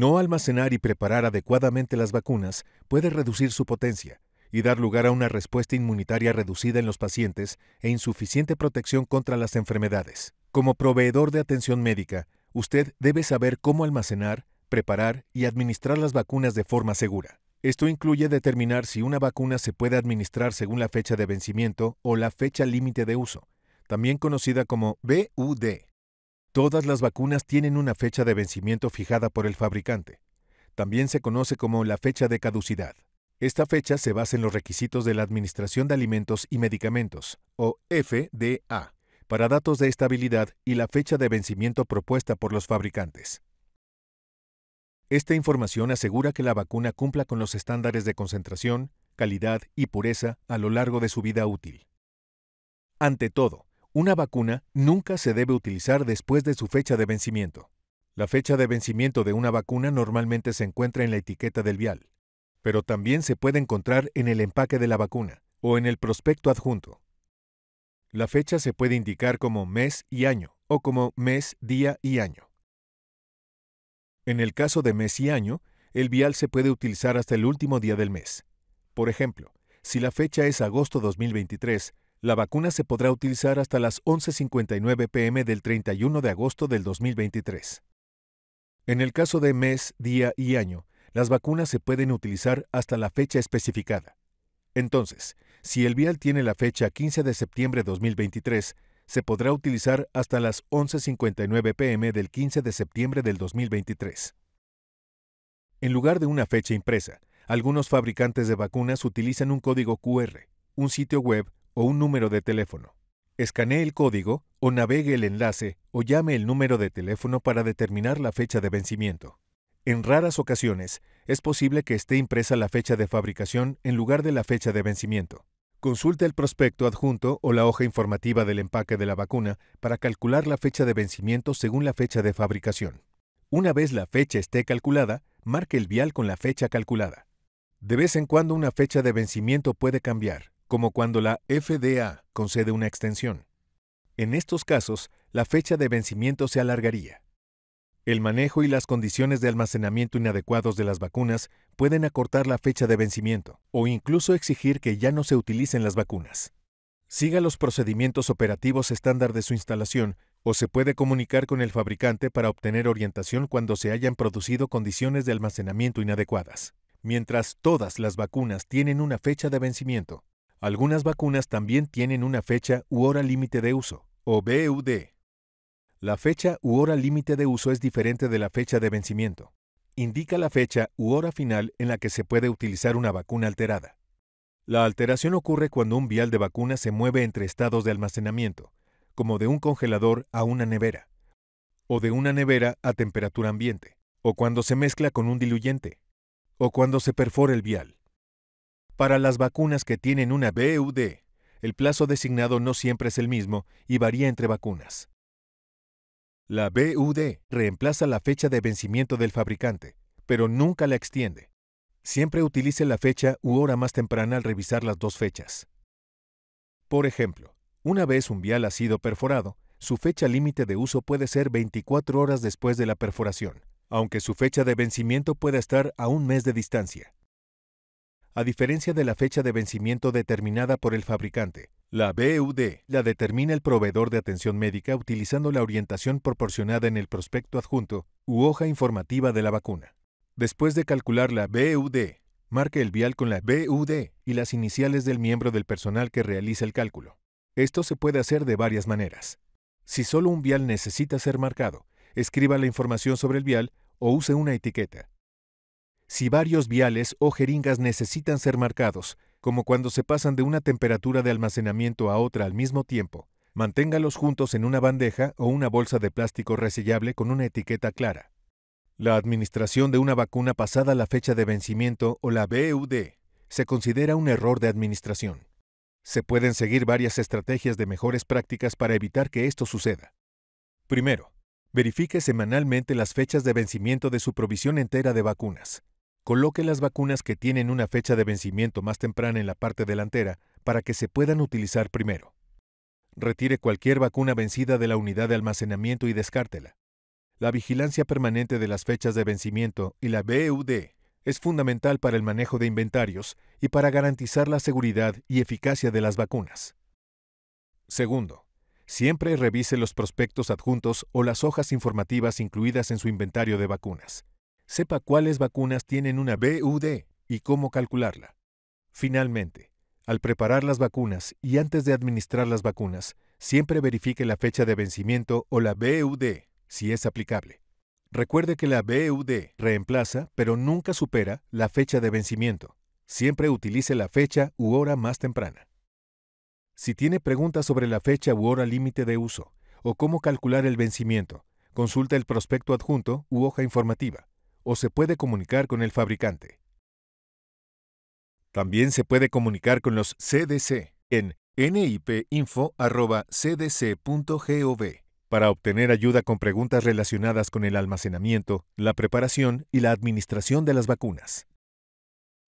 No almacenar y preparar adecuadamente las vacunas puede reducir su potencia y dar lugar a una respuesta inmunitaria reducida en los pacientes e insuficiente protección contra las enfermedades. Como proveedor de atención médica, usted debe saber cómo almacenar, preparar y administrar las vacunas de forma segura. Esto incluye determinar si una vacuna se puede administrar según la fecha de vencimiento o la fecha límite de uso, también conocida como BUD. Todas las vacunas tienen una fecha de vencimiento fijada por el fabricante. También se conoce como la fecha de caducidad. Esta fecha se basa en los requisitos de la Administración de Alimentos y Medicamentos, o FDA, para datos de estabilidad y la fecha de vencimiento propuesta por los fabricantes. Esta información asegura que la vacuna cumpla con los estándares de concentración, calidad y pureza a lo largo de su vida útil. Ante todo, una vacuna nunca se debe utilizar después de su fecha de vencimiento. La fecha de vencimiento de una vacuna normalmente se encuentra en la etiqueta del vial, pero también se puede encontrar en el empaque de la vacuna o en el prospecto adjunto. La fecha se puede indicar como mes y año o como mes, día y año. En el caso de mes y año, el vial se puede utilizar hasta el último día del mes. Por ejemplo, si la fecha es agosto 2023, la vacuna se podrá utilizar hasta las 11.59 pm del 31 de agosto del 2023. En el caso de mes, día y año, las vacunas se pueden utilizar hasta la fecha especificada. Entonces, si el vial tiene la fecha 15 de septiembre de 2023, se podrá utilizar hasta las 11.59 pm del 15 de septiembre del 2023. En lugar de una fecha impresa, algunos fabricantes de vacunas utilizan un código QR, un sitio web o un número de teléfono. Escanee el código o navegue el enlace o llame el número de teléfono para determinar la fecha de vencimiento. En raras ocasiones, es posible que esté impresa la fecha de fabricación en lugar de la fecha de vencimiento. Consulte el prospecto adjunto o la hoja informativa del empaque de la vacuna para calcular la fecha de vencimiento según la fecha de fabricación. Una vez la fecha esté calculada, marque el vial con la fecha calculada. De vez en cuando una fecha de vencimiento puede cambiar, como cuando la FDA concede una extensión. En estos casos, la fecha de vencimiento se alargaría. El manejo y las condiciones de almacenamiento inadecuados de las vacunas pueden acortar la fecha de vencimiento o incluso exigir que ya no se utilicen las vacunas. Siga los procedimientos operativos estándar de su instalación o se puede comunicar con el fabricante para obtener orientación cuando se hayan producido condiciones de almacenamiento inadecuadas. Mientras todas las vacunas tienen una fecha de vencimiento, algunas vacunas también tienen una fecha u hora límite de uso, o BUD. La fecha u hora límite de uso es diferente de la fecha de vencimiento. Indica la fecha u hora final en la que se puede utilizar una vacuna alterada. La alteración ocurre cuando un vial de vacuna se mueve entre estados de almacenamiento, como de un congelador a una nevera, o de una nevera a temperatura ambiente, o cuando se mezcla con un diluyente, o cuando se perfora el vial. Para las vacunas que tienen una BUD, el plazo designado no siempre es el mismo y varía entre vacunas. La BUD reemplaza la fecha de vencimiento del fabricante, pero nunca la extiende. Siempre utilice la fecha u hora más temprana al revisar las dos fechas. Por ejemplo, una vez un vial ha sido perforado, su fecha límite de uso puede ser 24 horas después de la perforación, aunque su fecha de vencimiento pueda estar a un mes de distancia a diferencia de la fecha de vencimiento determinada por el fabricante. La BUD la determina el proveedor de atención médica utilizando la orientación proporcionada en el prospecto adjunto u hoja informativa de la vacuna. Después de calcular la BUD, marque el vial con la BUD y las iniciales del miembro del personal que realiza el cálculo. Esto se puede hacer de varias maneras. Si solo un vial necesita ser marcado, escriba la información sobre el vial o use una etiqueta si varios viales o jeringas necesitan ser marcados, como cuando se pasan de una temperatura de almacenamiento a otra al mismo tiempo. Manténgalos juntos en una bandeja o una bolsa de plástico resellable con una etiqueta clara. La administración de una vacuna pasada la fecha de vencimiento o la BUD se considera un error de administración. Se pueden seguir varias estrategias de mejores prácticas para evitar que esto suceda. Primero, verifique semanalmente las fechas de vencimiento de su provisión entera de vacunas. Coloque las vacunas que tienen una fecha de vencimiento más temprana en la parte delantera para que se puedan utilizar primero. Retire cualquier vacuna vencida de la unidad de almacenamiento y descártela. La vigilancia permanente de las fechas de vencimiento y la BUD e es fundamental para el manejo de inventarios y para garantizar la seguridad y eficacia de las vacunas. Segundo, siempre revise los prospectos adjuntos o las hojas informativas incluidas en su inventario de vacunas sepa cuáles vacunas tienen una BUD y cómo calcularla. Finalmente, al preparar las vacunas y antes de administrar las vacunas, siempre verifique la fecha de vencimiento o la BUD, si es aplicable. Recuerde que la BUD reemplaza, pero nunca supera, la fecha de vencimiento. Siempre utilice la fecha u hora más temprana. Si tiene preguntas sobre la fecha u hora límite de uso, o cómo calcular el vencimiento, consulta el prospecto adjunto u hoja informativa o se puede comunicar con el fabricante. También se puede comunicar con los CDC en nipinfo.cdc.gov para obtener ayuda con preguntas relacionadas con el almacenamiento, la preparación y la administración de las vacunas.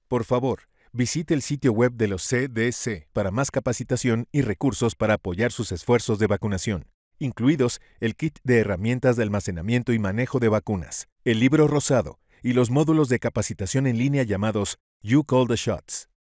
Por favor, visite el sitio web de los CDC para más capacitación y recursos para apoyar sus esfuerzos de vacunación incluidos el kit de herramientas de almacenamiento y manejo de vacunas, el libro rosado y los módulos de capacitación en línea llamados You Call the Shots.